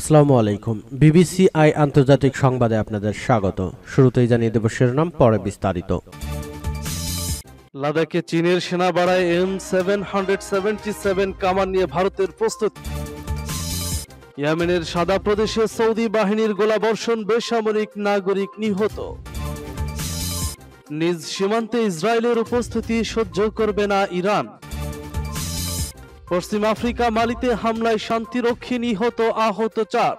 আসসালামু আলাইকুম BBC I আন্তর্জাতিক সংবাদে আপনাদের স্বাগত শুরুতেই জানিয়ে দেব শিরোনাম পরে বিস্তারিত লাদাখে চীনের সেনা বাড়ায় M seven hundred seventy seven কামান নিয়ে ভারতের প্রস্তুতি ইয়ামেনের সাদা প্রদেশে সৌদি বাহিনীর গোলাবর্ষণ বেসামরিক নাগরিক নিহত নিজ সীমান্তে ইসরায়েলের উপস্থিতি সহ্য করবে না ইরান পশ্চিম আফ্রিকা মালিতে হামলায় শান্তিরক্ষী নিহত আহত চার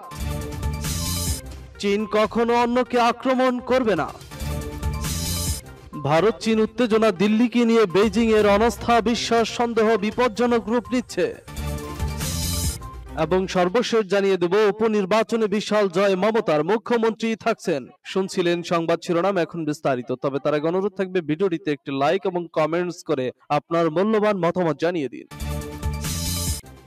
চীন কখনো অন্যকে আক্রমণ করবে না ভারত চীন উত্তেজনা দিল্লিকে নিয়ে বেজিং এর অনাস্থা বিশ্বাস সন্দেহ বিপজ্জনক রূপ নিচ্ছে এবং সর্বশেষ জানিয়ে দেব উপনির্বাচনে বিশাল জয় মমতার মুখ্যমন্ত্রী থাকছেন শুনছিলেন সংবাদ শিরোনাম এখন বিস্তারিত তবে তারা অনুরোধ থাকবে ভিডিওটিতে একটি লাইক এবং কমেন্টস করে আপনার মূল্যবান মতামত জানিয়ে দিন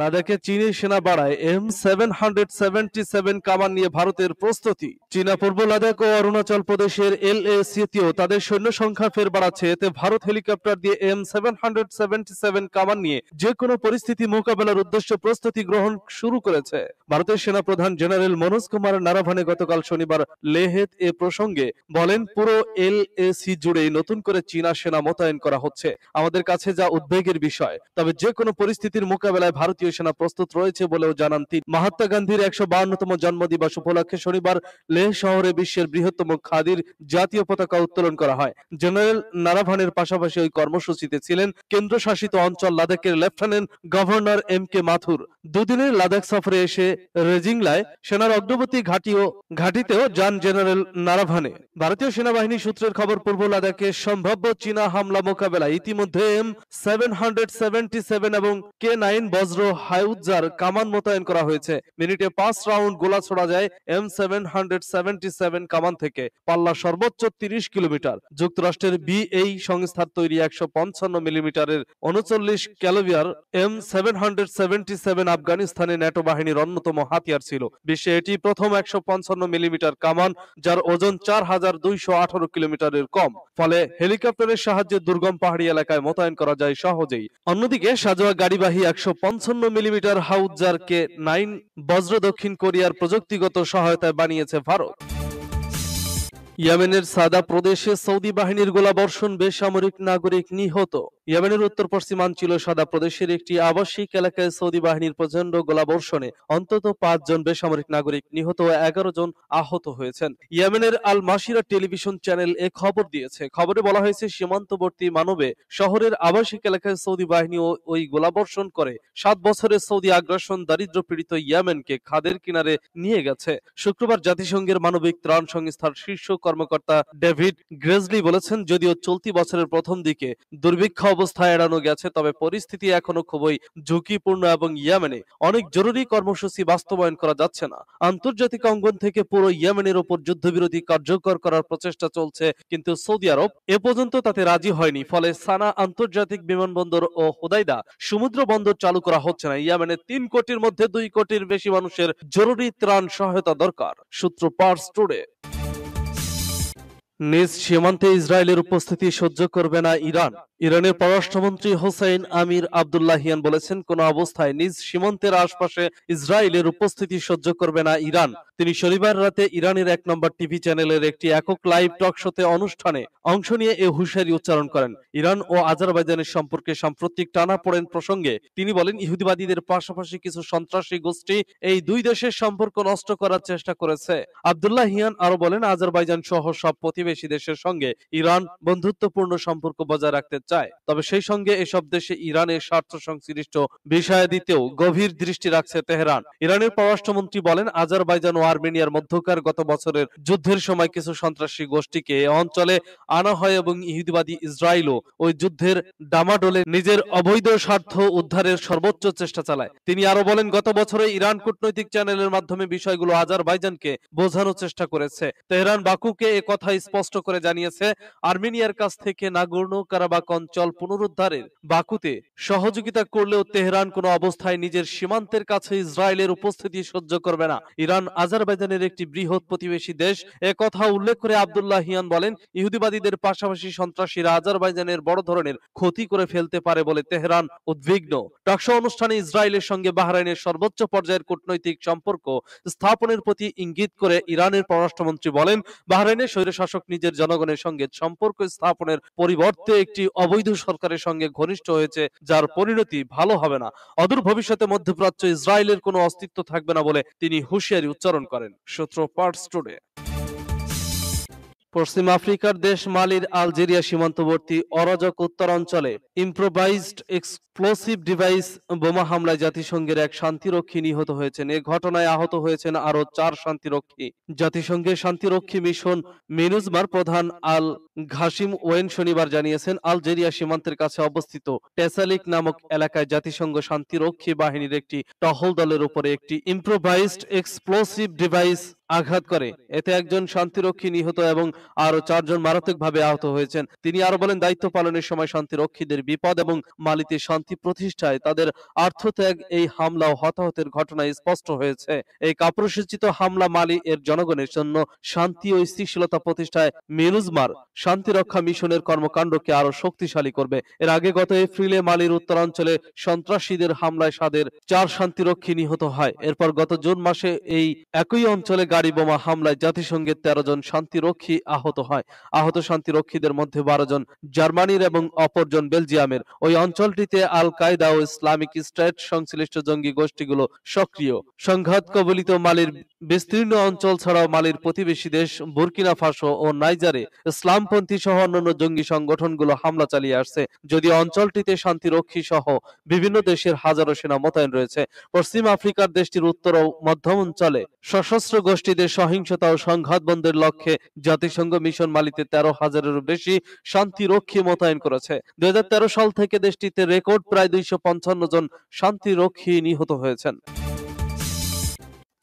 লাদাখে চীনের সেনা বাড়ায় M seven hundred seventy seven কামান নিয়ে ভারতের প্রস্তুতি চীনা পূর্ব লাদাখ ও অরুণাচল প্রদেশের এল এ এসিতেও তাদের সৈন্য সংখ্যা ফের বাড়াচ্ছে এতে ভারত হেলিকপ্টার দিয়ে M seven hundred seventy seven কামান নিয়ে যে কোনো পরিস্থিতি মোকাবেলার উদ্দেশ্য প্রস্তুতি গ্রহণ শুরু করেছে ভারতের সেনা প্রধান জেনারেল মনোজ কুমার নারাভানে গতকাল শনিবার লেহেত এ প্রসঙ্গে বলেন পুরো এল এ সি জুড়ে নতুন করে চীনা সেনা মোতায়েন করা হচ্ছে আমাদের কাছে যা উদ্বেগের বিষয় তবে যে কোনো পরিস্থিতির মোকাবেলায় ভারত ভারতীয় সেনা প্রস্তুত রয়েছে বলেও জানান তিনি মহাত্মা গান্ধীর একশো বাহান্নতম জন্মদিবস উপলক্ষে শনিবার লেহ শহরে বিশ্বের বৃহত্তম খাদির জাতীয় পতাকা উত্তোলন করা হয় জেনারেল নারাভানের পাশাপাশি ওই কর্মসূচিতে ছিলেন কেন্দ্রশাসিত অঞ্চল লাদাখের lieutenant governor M K Mathur দুদিনের লাদাখ সফরে এসে রেজিংলায় সেনার অগ্রবর্তী ঘাটিও ঘাটিতেও যান জেনারেল নারাভানে ভারতীয় সেনাবাহিনী সূত্রের খবর পূর্ব লাদাখে সম্ভাব্য চীনা হামলা মোকাবেলা ইতিমধ্যে M seven hundred seventy seven এবং কে নাইন বজ্র হায়ুজার কামান মোতায়েন করা হয়েছে মিনিটে পাঁচ রাউন্ড গোলা ছোড়া যায় M seven hundred seventy seven কামান থেকে পাল্লা সর্বোচ্চ তিরিশ কিলোমিটার যুক্তরাষ্ট্রের বি এই সংস্থার তৈরি একশো পঞ্চান্ন মিলিমিটারের উনচল্লিশ ক্যালোভিয়ার M seven hundred seventy seven আফগানিস্তানে ন্যাটো বাহিনীর অন্যতম হাতিয়ার ছিল বিশ্বে এটি প্রথম একশো পঞ্চান্ন মিলিমিটার কামান যার ওজন চার হাজার দুইশো আঠারো কিলোমিটারের কম ফলে হেলিকপ্টারের সাহায্যে দুর্গম পাহাড়ি এলাকায় মোতায়েন করা যায় সহজেই অন্যদিকে সাজোয়া গাড়িবাহী একশো পঞ্চান্ন চুয়ান্ন মিলিমিটার হাউজারকে নাইন বজ্র দক্ষিণ কোরিয়ার প্রযুক্তিগত সহায়তায় বানিয়েছে ভারত ইয়েমেনের সাদা প্রদেশে সৌদি বাহিনীর গোলাবর্ষণ বেসামরিক নাগরিক নিহত ইয়েমেনের উত্তর পশ্চিমাঞ্চল সাদা প্রদেশের একটি আবাসিক এলাকায় সৌদি বাহিনীর প্রচণ্ড গোলাবর্ষণে অন্তত পাঁচজন বেসামরিক নাগরিক নিহত ও এগারো জন আহত হয়েছেন ইয়েমেনের আল মাসিরা টেলিভিশন চ্যানেল এ খবর দিয়েছে খবরে বলা হয়েছে সীমান্তবর্তী মানবে শহরের আবাসিক এলাকায় সৌদি বাহিনী ওই গোলাবর্ষণ করে সাত বছরের সৌদি আগ্রাসন দারিদ্র পীড়িত ইয়েমেনকে খাদের কিনারে নিয়ে গেছে শুক্রবার জাতিসংঘের মানবিক ত্রাণ সংস্থার শীর্ষ কর্মকর্তা ডেভিড গ্রেজলি বলেছেন যদিও চলতি বছরের প্রথম দিকে দুর্ভিক্ষ অবস্থায় এড়ানো গেছে তবে পরিস্থিতি এখনো খুবই ঝুঁকিপূর্ণ এবং ইয়ামেনে অনেক জরুরি কর্মসূচি বাস্তবায়ন করা যাচ্ছে না আন্তর্জাতিক অঙ্গন থেকে পুরো ইয়ামেনের ওপর যুদ্ধবিরোধী কার্যকর করার প্রচেষ্টা চলছে কিন্তু সৌদি আরব এ পর্যন্ত তাতে রাজি হয়নি ফলে সানা আন্তর্জাতিক বিমানবন্দর ও হুদাইদা সমুদ্র বন্দর চালু করা হচ্ছে না ইয়ামেনে তিন কোটির মধ্যে দুই কোটির বেশি মানুষের জরুরি ত্রাণ সহায়তা দরকার সূত্র পার্স টুডে নিজ সীমান্তে ইসরায়েলের উপস্থিতি সহ্য করবে না ইরান ইরানের পররাষ্ট্রমন্ত্রী হোসাইন আমির আবদুল্লাহিয়ান বলেছেন কোন অবস্থায় নিজ সীমান্তের আশপাশে ইসরায়েলের উপস্থিতি সহ্য করবে না ইরান তিনি শনিবার রাতে ইরানের এক নম্বর টিভি চ্যানেলের একটি একক লাইভ টক শোতে অনুষ্ঠানে অংশ নিয়ে এ হুশিয়ারি উচ্চারণ করেন ইরান ও আজারবাইজানের সম্পর্কে সাম্প্রতিক টানা পড়েন প্রসঙ্গে তিনি বলেন ইহুদিবাদীদের পাশাপাশি কিছু সন্ত্রাসী গোষ্ঠী এই দুই দেশের সম্পর্ক নষ্ট করার চেষ্টা করেছে আবদুল্লাহিয়ান আরো বলেন আজারবাইজান সহ সব প্রতি প্রতিবেশী দেশের সঙ্গে ইরান বন্ধুত্বপূর্ণ সম্পর্ক বজায় রাখতে চায় তবে সেই সঙ্গে এসব দেশে ইরানের স্বার্থ সংশ্লিষ্ট বিষয়ে দিতেও গভীর দৃষ্টি রাখছে তেহরান ইরানের পররাষ্ট্রমন্ত্রী বলেন আজারবাইজান ও আর্মেনিয়ার মধ্যকার গত বছরের যুদ্ধের সময় কিছু সন্ত্রাসী গোষ্ঠীকে অঞ্চলে আনা হয় এবং ইহুদিবাদী ইসরায়েলও ওই যুদ্ধের ডামাডোলে নিজের অবৈধ স্বার্থ উদ্ধারের সর্বোচ্চ চেষ্টা চালায় তিনি আরো বলেন গত বছরে ইরান কূটনৈতিক চ্যানেলের মাধ্যমে বিষয়গুলো আজারবাইজানকে বোঝানোর চেষ্টা করেছে তেহরান বাকুকে এ কথা স্পষ্ট করে জানিয়েছে আর্মেনিয়ার কাছ থেকে নাগোর্ণ কারাবাক অঞ্চল পুনরুদ্ধারের বাকুতে সহযোগিতা করলেও তেহরান কোনো অবস্থায় নিজের সীমান্তের কাছে ইসরায়েলের উপস্থিতি সহ্য করবে না ইরান আজারবাইজানের একটি বৃহৎ প্রতিবেশী দেশ কথা উল্লেখ করে আবদুল্লাহ হিয়ান বলেন ইহুদিবাদীদের পাশাপাশি সন্ত্রাসীরা আজারবাইজানের বড় ধরনের ক্ষতি করে ফেলতে পারে বলে তেহরান উদ্বিগ্ন টাকশো অনুষ্ঠানে ইসরায়েলের সঙ্গে বাহরাইনের সর্বোচ্চ পর্যায়ের কূটনৈতিক সম্পর্ক স্থাপনের প্রতি ইঙ্গিত করে ইরানের পররাষ্ট্রমন্ত্রী বলেন বাহরাইনের স্বৈরশাসক নিজের জনগণের সঙ্গে সম্পর্ক স্থাপনের পরিবর্তে একটি অবৈধ সরকারের সঙ্গে ঘনিষ্ঠ হয়েছে যার পরিণতি ভালো হবে না অদূর ভবিষ্যতে মধ্যপ্রাচ্য ইসরায়েলের কোনো অস্তিত্ব থাকবে না বলে তিনি হুঁশিয়ারি উচ্চারণ করেন সূত্র পার্টস টুডে পশ্চিম আফ্রিকার দেশ মালির আলজেরিয়া সীমান্তবর্তী অরাজক উত্তর অঞ্চলে ইম্প্রোভাইজড এক্সপ্লোসিভ ডিভাইস বোমা হামলায় জাতিসংঘের এক শান্তিরক্ষী নিহত হয়েছেন এ ঘটনায় আহত হয়েছেন আরও চার শান্তিরক্ষী জাতিসংঘের শান্তিরক্ষী মিশন মিনুজমার প্রধান আল ঘাসিম ওয়েন শনিবার জানিয়েছেন আলজেরিয়া সীমান্তের কাছে অবস্থিত টেসালিক নামক এলাকায় জাতিসংঘ শান্তিরক্ষী বাহিনীর একটি টহল দলের উপরে একটি ইম্প্রোভাইজড এক্সপ্লোসিভ ডিভাইস আঘাত করে এতে একজন শান্তিরক্ষী নিহত এবং আরো চারজন মারাত্মকভাবে আহত হয়েছেন তিনি আরো বলেন দায়িত্ব পালনের সময় শান্তিরক্ষীদের বিপদ এবং মালিতে শান্তি প্রতিষ্ঠায় তাদের আর্থত্যাগ এই হামলা ও হতাহতের ঘটনা স্পষ্ট হয়েছে এই কাপুরসূচিত হামলা মালি এর জনগণের জন্য শান্তি ও স্থিতিশীলতা প্রতিষ্ঠায় মিরুজমার শান্তিরক্ষা মিশনের কর্মকাণ্ডকে আরো শক্তিশালী করবে এর আগে গত এপ্রিলে মালির উত্তরাঞ্চলে সন্ত্রাসীদের হামলায় সাদের চার শান্তিরক্ষী নিহত হয় এরপর গত জুন মাসে এই একই অঞ্চলে গাড়ি বোমা হামলায় জাতিসংঘের তেরো জন শান্তিরক্ষী আহত হয় আহত শান্তিরক্ষীদের মধ্যে বারো জন জার্মানির এবং অপরজন বেলজিয়ামের ওই অঞ্চলটিতে আল কায়দা ও ইসলামিক স্টেট সংশ্লিষ্ট জঙ্গি গোষ্ঠীগুলো সক্রিয় সংঘাত কবলিত মালির বিস্তীর্ণ অঞ্চল ছাড়াও মালির প্রতিবেশী দেশ বুরকিনা ফাসো ও নাইজারে ইসলামপন্থী সহ অন্যান্য জঙ্গি সংগঠনগুলো হামলা চালিয়ে আসছে যদিও অঞ্চলটিতে শান্তিরক্ষী সহ বিভিন্ন দেশের হাজারো সেনা মোতায়েন রয়েছে পশ্চিম আফ্রিকার দেশটির উত্তর ও মধ্যম অঞ্চলে সশস্ত্র গোষ্ঠী গোষ্ঠীদের সহিংসতা ও সংঘাত বন্ধের লক্ষ্যে জাতিসংঘ মিশন মালিতে তেরো হাজারেরও বেশি শান্তিরক্ষী মোতায়েন করেছে দুই সাল থেকে দেশটিতে রেকর্ড প্রায় দুইশো জন শান্তিরক্ষী নিহত হয়েছেন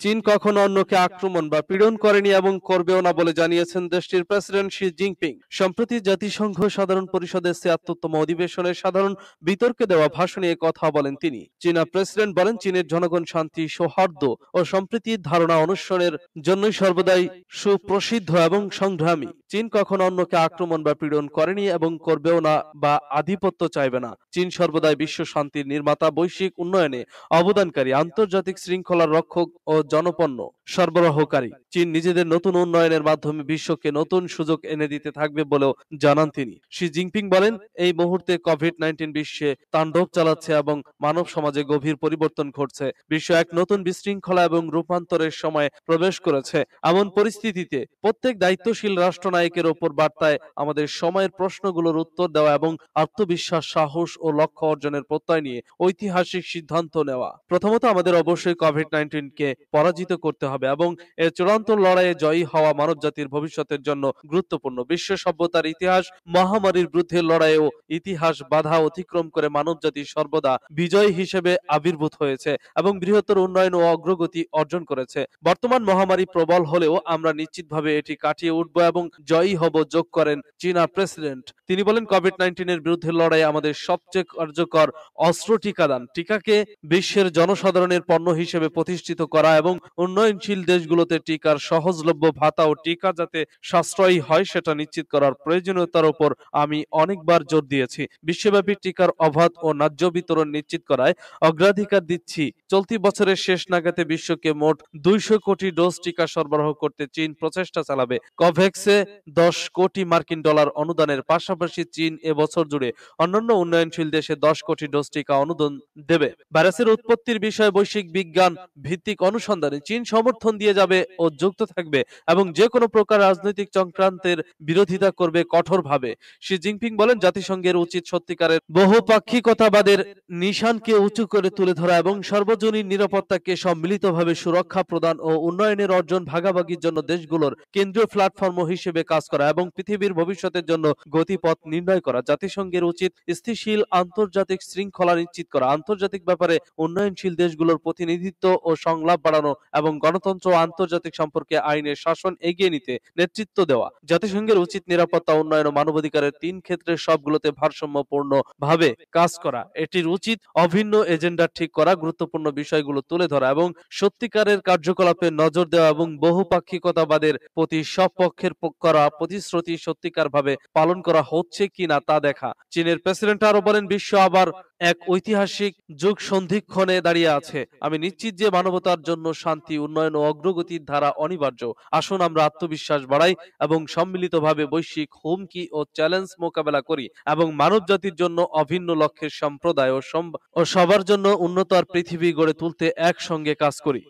চীন কখনো অন্যকে আক্রমণ বা পীড়ন করেনি এবং করবেও না বলে জানিয়েছেন দেশটির প্রেসিডেন্ট শি জিনপিং সম্প্রতি জাতিসংঘ সাধারণ পরিষদের ছিয়াত্তরতম অধিবেশনে সাধারণ বিতর্কে দেওয়া ভাষণে এ কথা বলেন তিনি চীনা প্রেসিডেন্ট বলেন চীনের জনগণ শান্তি সৌহার্দ্য ও সম্প্রীতির ধারণা অনুসরণের জন্যই সর্বদাই সুপ্রসিদ্ধ এবং সংগ্রামী চীন কখনো অন্যকে আক্রমণ বা পীড়ন করেনি এবং করবেও না বা আধিপত্য চাইবে না চীন সর্বদাই বিশ্ব শান্তির নির্মাতা বৈশ্বিক উন্নয়নে অবদানকারী আন্তর্জাতিক শৃঙ্খলার রক্ষক ও জনপণ্য সরবরাহকারী চীন নিজেদের নতুন উন্নয়নের মাধ্যমে বিশ্বকে নতুন সুযোগ এনে দিতে থাকবে বলেও জানান তিনি শি জিনপিং বলেন এই মুহূর্তে কোভিড নাইন্টিন বিশ্বে তাণ্ডব চালাচ্ছে এবং মানব সমাজে গভীর পরিবর্তন ঘটছে বিশ্ব এক নতুন বিশৃঙ্খলা এবং রূপান্তরের সময় প্রবেশ করেছে এমন পরিস্থিতিতে প্রত্যেক দায়িত্বশীল রাষ্ট্রনায়ক নায়কের ওপর বার্তায় আমাদের সময়ের প্রশ্নগুলোর উত্তর দেওয়া এবং আত্মবিশ্বাস সাহস ও লক্ষ্য অর্জনের প্রত্যয় নিয়ে ঐতিহাসিক সিদ্ধান্ত নেওয়া প্রথমত আমাদের অবশ্যই কোভিড নাইন্টিনকে পরাজিত করতে হবে এবং এর চূড়ান্ত লড়াইয়ে জয়ী হওয়া মানব জাতির ভবিষ্যতের জন্য গুরুত্বপূর্ণ বিশ্ব সভ্যতার ইতিহাস মহামারীর বিরুদ্ধে লড়াইয়েও ইতিহাস বাধা অতিক্রম করে মানব জাতি সর্বদা বিজয় হিসেবে আবির্ভূত হয়েছে এবং বৃহত্তর উন্নয়ন ও অগ্রগতি অর্জন করেছে বর্তমান মহামারী প্রবল হলেও আমরা নিশ্চিতভাবে এটি কাটিয়ে উঠব এবং জয়ী হব যোগ করেন চীনা প্রেসিডেন্ট তিনি বলেন কোভিড নাইন্টিনের বিরুদ্ধে লড়াই আমাদের সবচেয়ে কার্যকর অস্ত্র টিকাদান টিকাকে বিশ্বের জনসাধারণের পণ্য হিসেবে প্রতিষ্ঠিত করা এবং উন্নয়নশীল দেশগুলোতে টিকার সহজলভ্য ভাতা ও টিকা যাতে সাশ্রয়ী হয় সেটা নিশ্চিত করার প্রয়োজনীয়তার উপর আমি অনেকবার জোর দিয়েছি বিশ্বব্যাপী টিকার অবাধ ও ন্যায্য বিতরণ নিশ্চিত করায় অগ্রাধিকার দিচ্ছি চলতি বছরের শেষ নাগাতে বিশ্বকে মোট দুইশো কোটি ডোজ টিকা সরবরাহ করতে চীন প্রচেষ্টা চালাবে কোভ্যাক্সে দশ কোটি মার্কিন ডলার অনুদানের পাশাপাশি চীন এবছর জুড়ে অন্যান্য উন্নয়নশীল দেশে দশ কোটি ডোজ টিকা অনুদান দেবে ভাইরাসের উৎপত্তির বিষয়ে বৈশ্বিক বিজ্ঞান ভিত্তিক অনুসন্ধানে চীন সমর্থন দিয়ে যাবে ও যুক্ত থাকবে এবং যে কোনো প্রকার রাজনৈতিক চক্রান্তের বিরোধিতা করবে কঠোরভাবে শি জিনপিং বলেন জাতিসংঘের উচিত সত্যিকারের বহুপাক্ষিকতাবাদের নিশানকে উঁচু করে তুলে ধরা এবং সর্বজনীন নিরাপত্তাকে সম্মিলিতভাবে সুরক্ষা প্রদান ও উন্নয়নের অর্জন ভাগাভাগির জন্য দেশগুলোর কেন্দ্রীয় প্ল্যাটফর্ম হিসেবে করে কাজ করা এবং পৃথিবীর ভবিষ্যতের জন্য গতিপথ নির্ণয় করা জাতিসংঘের উচিত স্থিতিশীল আন্তর্জাতিক শৃঙ্খলা নিশ্চিত করা আন্তর্জাতিক ব্যাপারে উন্নয়নশীল দেশগুলোর প্রতিনিধিত্ব ও সংলাপ বাড়ানো এবং গণতন্ত্র আন্তর্জাতিক সম্পর্কে আইনের শাসন এগিয়ে নিতে নেতৃত্ব দেওয়া জাতিসংঘের উচিত নিরাপত্তা উন্নয়ন ও মানবাধিকারের তিন ক্ষেত্রে সবগুলোতে ভারসাম্যপূর্ণ ভাবে কাজ করা এটির উচিত অভিন্ন এজেন্ডা ঠিক করা গুরুত্বপূর্ণ বিষয়গুলো তুলে ধরা এবং সত্যিকারের কার্যকলাপে নজর দেওয়া এবং বহুপাক্ষিকতাবাদের প্রতি সব পক্ষের পক্ষ করা প্রতিশ্রুতি সত্যিকারভাবে পালন করা হচ্ছে কিনা তা দেখা চীনের প্রেসিডেন্ট আরো বলেন বিশ্ব আবার এক ঐতিহাসিক যুগ সন্ধিক্ষণে দাঁড়িয়ে আছে আমি নিশ্চিত যে মানবতার জন্য শান্তি উন্নয়ন ও অগ্রগতির ধারা অনিবার্য আসুন আমরা আত্মবিশ্বাস বাড়াই এবং সম্মিলিতভাবে বৈশ্বিক হুমকি ও চ্যালেঞ্জ মোকাবেলা করি এবং মানব জাতির জন্য অভিন্ন লক্ষ্যের সম্প্রদায় ও সবার জন্য উন্নত আর পৃথিবী গড়ে তুলতে একসঙ্গে কাজ করি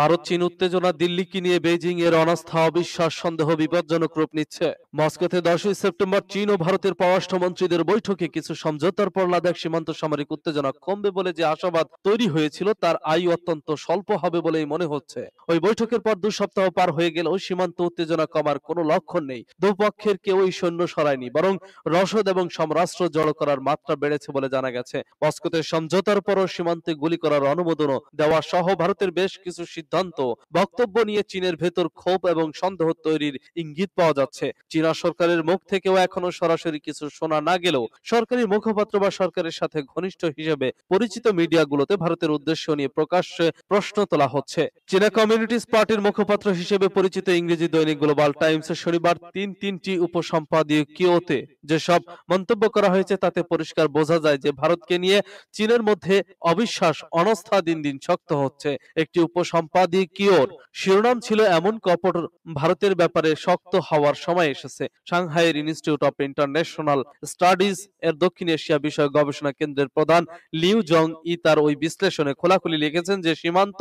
ভারত চীন উত্তেজনা দিল্লিকে নিয়ে বেজিং এর অনাস্থা অবিশ্বাস সন্দেহ বিপজ্জনক রূপ নিচ্ছে মস্কোতে দশই সেপ্টেম্বর চীন ও ভারতের পররাষ্ট্রমন্ত্রীদের বৈঠকে কিছু সমঝোতার পর লাদাখ সীমান্ত সামরিক উত্তেজনা কমবে বলে যে আশাবাদ তৈরি হয়েছিল তার আয়ু অত্যন্ত স্বল্প হবে বলেই মনে হচ্ছে ওই বৈঠকের পর দু সপ্তাহ পার হয়ে গেলেও সীমান্ত উত্তেজনা কমার কোনো লক্ষণ নেই দুপক্ষের কেউই সৈন্য সরায়নি বরং রসদ এবং সমরাষ্ট্র জড়ো করার মাত্রা বেড়েছে বলে জানা গেছে মস্কোতে সমঝোতার পরও সীমান্তে গুলি করার অনুমোদনও দেওয়া সহ ভারতের বেশ কিছু সিদ্ধান্ত বক্তব্য নিয়ে চীনের ভেতর ক্ষোভ এবং সন্দেহ তৈরির ইঙ্গিত পাওয়া যাচ্ছে চীনা সরকারের মুখ থেকেও এখনো সরাসরি কিছু শোনা না গেলেও সরকারি মুখপাত্র বা সরকারের সাথে ঘনিষ্ঠ হিসেবে পরিচিত মিডিয়াগুলোতে ভারতের উদ্দেশ্য নিয়ে প্রকাশ্যে প্রশ্ন তোলা হচ্ছে চীনা কমিউনিটিস পার্টির মুখপাত্র হিসেবে পরিচিত ইংরেজি দৈনিক গ্লোবাল টাইমস শনিবার তিন তিনটি উপসম্পাদকীয়তে যেসব মন্তব্য করা হয়েছে তাতে পরিষ্কার বোঝা যায় যে ভারতকে নিয়ে চীনের মধ্যে অবিশ্বাস অনস্থা দিন দিন শক্ত হচ্ছে একটি উপসম্পাদ সম্পাদকীয়র শিরোনাম ছিল এমন কপট ভারতের ব্যাপারে শক্ত হওয়ার সময় এসেছে সাংহাইয়ের ইনস্টিটিউট অফ ইন্টারন্যাশনাল স্টাডিজ এর দক্ষিণ এশিয়া বিষয়ক গবেষণা কেন্দ্রের প্রধান লিউ জং ই তার ওই বিশ্লেষণে খোলাখুলি লিখেছেন যে সীমান্ত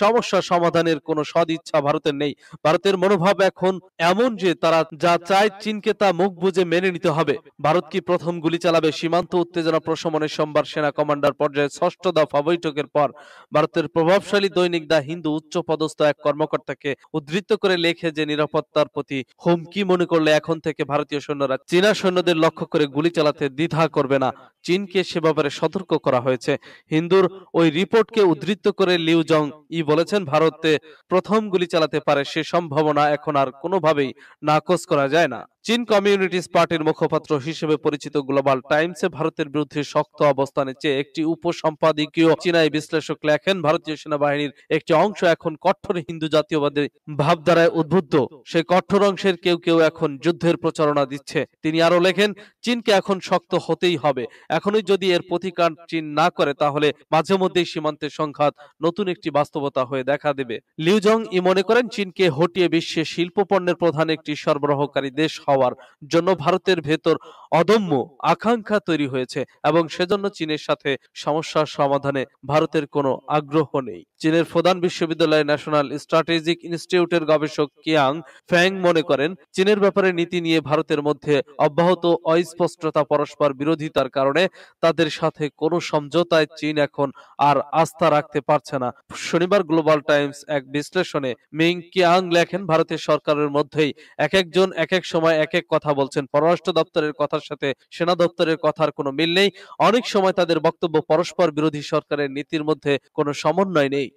সমস্যা সমাধানের কোনো সদিচ্ছা ভারতের নেই ভারতের মনোভাব এখন এমন যে তারা যা চায় চীনকে তা মুখ বুঝে মেনে নিতে হবে ভারত কি প্রথম গুলি চালাবে সীমান্ত উত্তেজনা প্রশমনের সোমবার সেনা কমান্ডার পর্যায়ে ষষ্ঠ দফা বৈঠকের পর ভারতের প্রভাবশালী দৈনিক দা হিন্দু কিন্তু উচ্চ পদস্থ এক কর্মকর্তাকে উদ্ধৃত করে লেখে যে নিরাপত্তার প্রতি হুমকি মনে করলে এখন থেকে ভারতীয় সৈন্যরা চীনা সৈন্যদের লক্ষ্য করে গুলি চালাতে দ্বিধা করবে না চীনকে সে ব্যাপারে সতর্ক করা হয়েছে হিন্দুর ওই রিপোর্টকে উদ্ধৃত করে লিউ জং ই বলেছেন ভারতে প্রথম গুলি চালাতে পারে সে সম্ভাবনা এখন আর কোনোভাবেই নাকচ করা যায় না চীন কমিউনিটিস পার্টির মুখপাত্র হিসেবে পরিচিত গ্লোবাল টাইমসে ভারতের বিরুদ্ধে শক্ত অবস্থানে চেয়ে একটি উপসম্পাদকীয় চীনাই বিশ্লেষক লেখেন ভারতীয় সেনাবাহিনীর একটি অংশ এখন কঠোর হিন্দু জাতীয়বাদের ভাবধারায় উদ্বুদ্ধ সে কঠোর অংশের কেউ কেউ এখন যুদ্ধের প্রচারণা দিচ্ছে তিনি আরো লেখেন চীনকে এখন শক্ত হতেই হবে এখনই যদি এর প্রতিকার চীন না করে তাহলে মাঝে মধ্যেই সীমান্তের সংঘাত নতুন একটি বাস্তবতা হয়ে দেখা দেবে লিউজং ই মনে করেন চীনকে হটিয়ে বিশ্বে শিল্প পণ্যের প্রধান একটি সরবরাহকারী দেশ হওয়ার জন্য ভারতের ভেতর অদম্য আকাঙ্ক্ষা তৈরি হয়েছে এবং সেজন্য চীনের সাথে সমস্যার সমাধানে ভারতের কোনো আগ্রহ নেই চীনের প্রধান বিশ্ববিদ্যালয়ে ন্যাশনাল স্ট্র্যাটেজিক ইনস্টিটিউটের গবেষক কিয়াং ফ্যাং মনে করেন চীনের ব্যাপারে নীতি নিয়ে ভারতের মধ্যে অব্যাহত অস্পষ্টতা পরস্পর বিরোধিতার কারণে তাদের সাথে কোনো সমঝোতায় চীন এখন আর আস্থা রাখতে পারছে না শনিবার গ্লোবাল টাইমস এক বিশ্লেষণে মিং কিয়াং লেখেন ভারতের সরকারের মধ্যেই এক একজন এক এক সময় এক এক কথা বলছেন পররাষ্ট্র দপ্তরের কথা সাথে সেনা দপ্তরের কথার কোনো মিল নেই অনেক সময় তাদের বক্তব্য পরস্পর বিরোধী সরকারের নীতির মধ্যে কোনো সমন্বয় নেই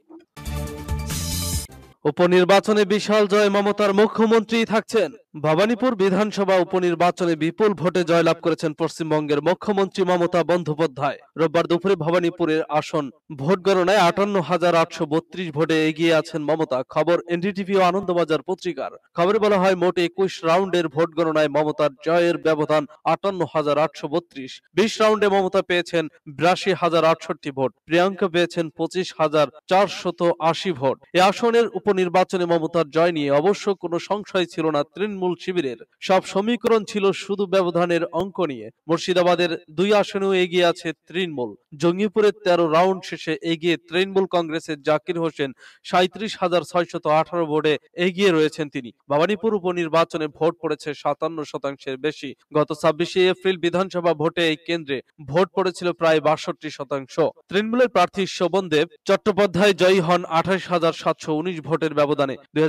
উপনির্বাচনে বিশাল জয় মমতার মুখ্যমন্ত্রী থাকছেন ভবানীপুর বিধানসভা উপনির্বাচনে বিপুল ভোটে জয়লাভ করেছেন পশ্চিমবঙ্গের মুখ্যমন্ত্রী মমতা বন্দ্যোপাধ্যায় রোববার দুপুরে ভবানীপুরের আসন ভোট গণনায় আটান্ন হাজার আটশো বত্রিশ ভোটে এগিয়ে আছেন মমতা খবর এনডিটিভি ও আনন্দবাজার পত্রিকার খবরে বলা হয় মোট একুশ রাউন্ডের ভোট গণনায় মমতার জয়ের ব্যবধান আটান্ন হাজার আটশো বত্রিশ বিশ রাউন্ডে মমতা পেয়েছেন বিরাশি হাজার আটষট্টি ভোট প্রিয়াঙ্কা পেয়েছেন পঁচিশ হাজার চারশত আশি ভোট এ আসনের উপনির্বাচনে মমতার জয় নিয়ে অবশ্য কোনো সংশয় ছিল না তৃণমূল তৃণমূল শিবিরের সব সমীকরণ ছিল শুধু ব্যবধানের অঙ্ক নিয়ে মুর্শিদাবাদের দুই আসনেও এগিয়ে আছে তৃণমূল জঙ্গিপুরের তেরো রাউন্ড শেষে এগিয়ে তৃণমূল কংগ্রেসের জাকির হোসেন সাঁত্রিশ হাজার ছয়শত আঠারো ভোটে এগিয়ে রয়েছেন তিনি ভবানীপুর উপনির্বাচনে ভোট পড়েছে সাতান্ন শতাংশের বেশি গত ছাব্বিশে এপ্রিল বিধানসভা ভোটে এই কেন্দ্রে ভোট পড়েছিল প্রায় বাষট্টি শতাংশ তৃণমূলের প্রার্থী শোভন দেব চট্টোপাধ্যায় জয়ী হন আঠাশ হাজার সাতশো উনিশ ভোটের ব্যবধানে দুই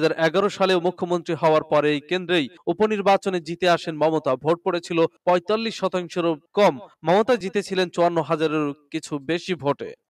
সালে মুখ্যমন্ত্রী হওয়ার পরে এই কেন্দ্রে বছরেই উপনির্বাচনে জিতে আসেন মমতা ভোট পড়েছিল পঁয়তাল্লিশ শতাংশেরও কম মমতা জিতেছিলেন চুয়ান্ন হাজারের কিছু বেশি ভোটে